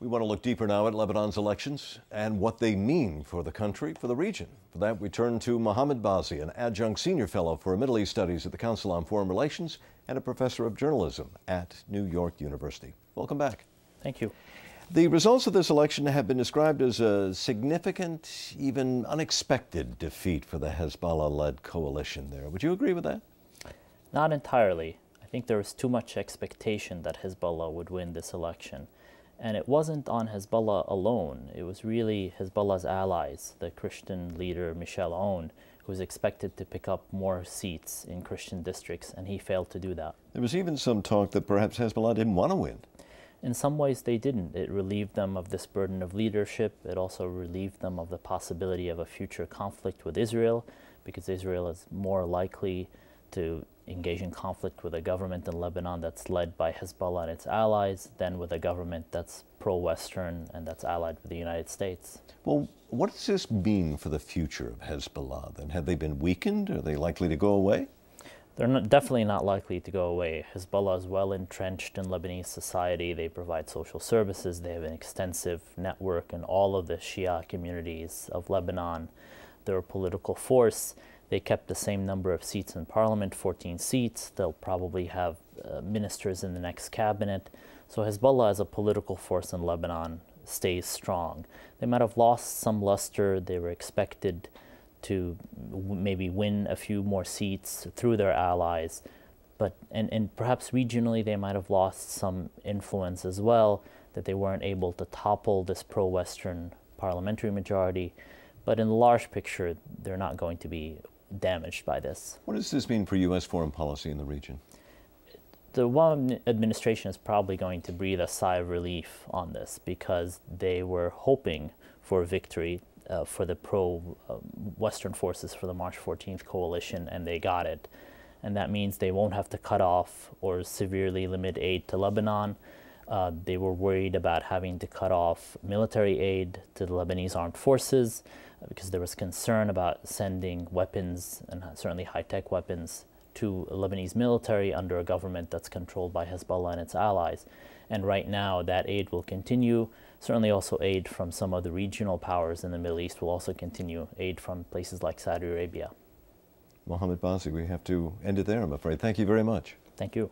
We want to look deeper now at Lebanon's elections and what they mean for the country, for the region. For that, we turn to Mohammed Bazi, an adjunct senior fellow for Middle East Studies at the Council on Foreign Relations and a professor of journalism at New York University. Welcome back. Thank you. The results of this election have been described as a significant, even unexpected defeat for the Hezbollah led coalition there. Would you agree with that? Not entirely. I think there was too much expectation that Hezbollah would win this election. And it wasn't on Hezbollah alone, it was really Hezbollah's allies, the Christian leader Michel Aoun, who was expected to pick up more seats in Christian districts, and he failed to do that. There was even some talk that perhaps Hezbollah didn't want to win. In some ways, they didn't. It relieved them of this burden of leadership. It also relieved them of the possibility of a future conflict with Israel, because Israel is more likely to engage in conflict with a government in Lebanon that's led by Hezbollah and its allies than with a government that's pro Western and that's allied with the United States. Well, what does this mean for the future of Hezbollah then? Have they been weakened? Are they likely to go away? They're not, definitely not likely to go away. Hezbollah is well entrenched in Lebanese society. They provide social services. They have an extensive network in all of the Shia communities of Lebanon. They're a political force. They kept the same number of seats in parliament, 14 seats. They'll probably have uh, ministers in the next cabinet. So Hezbollah as a political force in Lebanon stays strong. They might have lost some luster. They were expected to maybe win a few more seats through their allies. But, and, and perhaps regionally, they might have lost some influence as well, that they weren't able to topple this pro Western parliamentary majority. But in the large picture, they're not going to be damaged by this. What does this mean for U.S. foreign policy in the region? The Obama administration is probably going to breathe a sigh of relief on this because they were hoping for victory uh, for the pro uh, Western forces for the March 14th coalition, and they got it. And that means they won't have to cut off or severely limit aid to Lebanon. Uh, they were worried about having to cut off military aid to the Lebanese armed forces uh, because there was concern about sending weapons and certainly high tech weapons to Lebanese military under a government that's controlled by Hezbollah and its allies. And right now, that aid will continue. Certainly, also aid from some of the regional powers in the Middle East will also continue, aid from places like Saudi Arabia. Mohammed Basi, we have to end it there, I'm afraid. Thank you very much. Thank you.